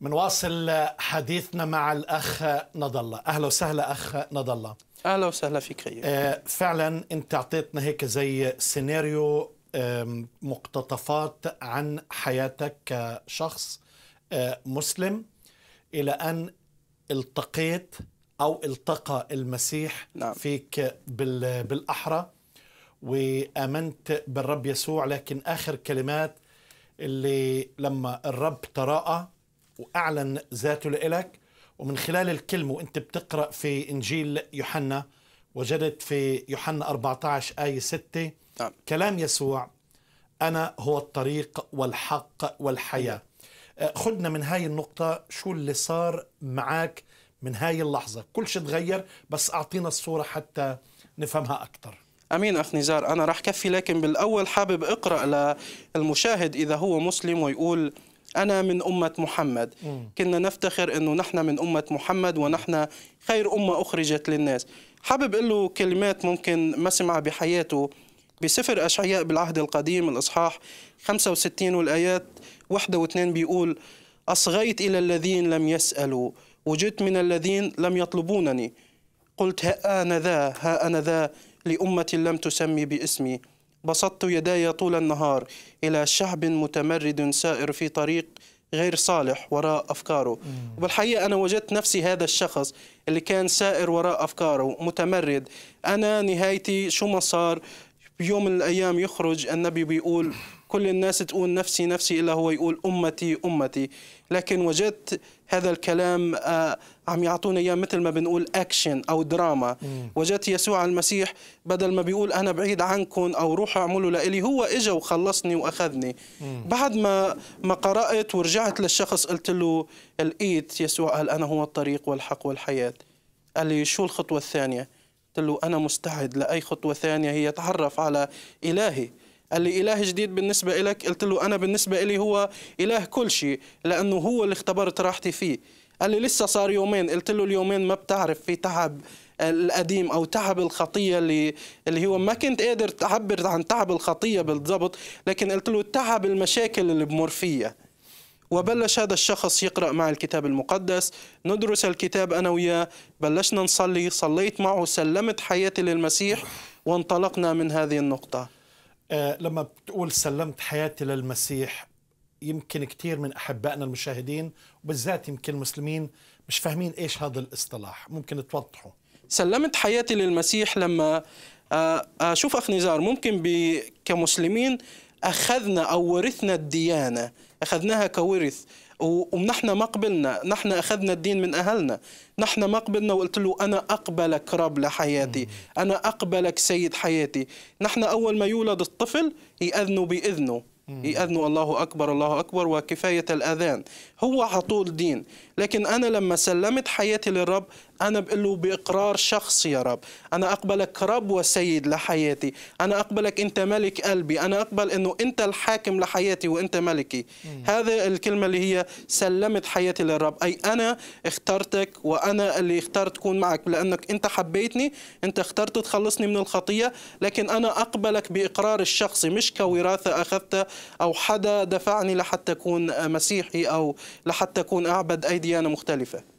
منواصل حديثنا مع الأخ نضل أهلا وسهلا أخ نضل أهلا وسهلا فيك خير آه، فعلا أنت أعطيتنا هيك زي سيناريو مقتطفات عن حياتك كشخص آه، مسلم إلى أن التقيت أو التقى المسيح نعم. فيك بالأحرى وآمنت بالرب يسوع لكن آخر كلمات اللي لما الرب تراءى وأعلن ذاته لإلك ومن خلال الكلمة وأنت بتقرأ في إنجيل يوحنا وجدت في يوحنا 14 آية 6 نعم. كلام يسوع أنا هو الطريق والحق والحياة نعم. أه، خدنا من هاي النقطة شو اللي صار معك من هاي اللحظة كل شيء تغير بس أعطينا الصورة حتى نفهمها أكثر امين اخ نزار انا راح كفي لكن بالاول حابب اقرا للمشاهد اذا هو مسلم ويقول أنا من أمة محمد كنا نفتخر أنه نحن من أمة محمد ونحن خير أمة أخرجت للناس حابب أقول له كلمات ممكن ما سمع بحياته بسفر أشعياء بالعهد القديم الإصحاح 65 والآيات 1 و2 بيقول أصغيت إلى الذين لم يسألوا وجدت من الذين لم يطلبونني قلت ها أنا ذا ها أنا ذا لأمة لم تسمي باسمي بسطت يداي طول النهار إلى شعب متمرد سائر في طريق غير صالح وراء أفكاره وبالحقيقة أنا وجدت نفسي هذا الشخص اللي كان سائر وراء أفكاره متمرد أنا نهايتي شو ما صار بيوم من الايام يخرج النبي بيقول كل الناس تقول نفسي نفسي الا هو يقول امتي امتي لكن وجدت هذا الكلام آه، عم يعطونا اياه مثل ما بنقول اكشن او دراما وجدت يسوع المسيح بدل ما بيقول انا بعيد عنكم او روحوا اعملوا لإلي هو اجى وخلصني واخذني بعد ما ما قرات ورجعت للشخص قلت له لقيت يسوع قال انا هو الطريق والحق والحياه قال لي شو الخطوه الثانيه قلت له أنا مستعد لأي خطوة ثانية هي تعرف على إلهي قال لي إله جديد بالنسبة إلك قلت له أنا بالنسبة لي هو إله كل شيء لأنه هو اللي اختبرت راحتي فيه قال لي لسه صار يومين قلت له اليومين ما بتعرف في تعب القديم او تعب الخطيه اللي اللي هو ما كنت قادر تعبر عن تعب الخطيه بالضبط لكن قلت له تعب المشاكل اللي بمر فيها وبلش هذا الشخص يقرأ مع الكتاب المقدس ندرس الكتاب أنا وياه بلشنا نصلي صليت معه سلمت حياتي للمسيح وانطلقنا من هذه النقطة آه لما بتقول سلمت حياتي للمسيح يمكن كثير من أحبائنا المشاهدين وبالذات يمكن المسلمين مش فاهمين إيش هذا الاصطلاح ممكن توضحه سلمت حياتي للمسيح لما آه آه شوف أخ نزار ممكن كمسلمين أخذنا أو ورثنا الديانة أخذناها كورث ونحن ما قبلنا نحن أخذنا الدين من أهلنا نحن ما قبلنا وقلت له أنا أقبلك رب لحياتي أنا أقبلك سيد حياتي نحن أول ما يولد الطفل يأذنوا بإذنه يأذنوا الله أكبر الله أكبر وكفاية الأذان هو عطول دين لكن أنا لما سلمت حياتي للرب أنا بقول له بإقرار شخص يا رب أنا أقبلك رب وسيد لحياتي أنا أقبلك أنت ملك قلبي أنا أقبل أنه أنت الحاكم لحياتي وأنت ملكي هذا الكلمة اللي هي سلمت حياتي للرب أي أنا اخترتك وأنا اللي اخترت أكون معك لأنك أنت حبيتني أنت اخترت تخلصني من الخطية لكن أنا أقبلك بإقرار الشخصي مش كوراثة أخذتها أو حدا دفعني لحتى أكون مسيحي أو لحتى أكون أعبد أي ديانة مختلفة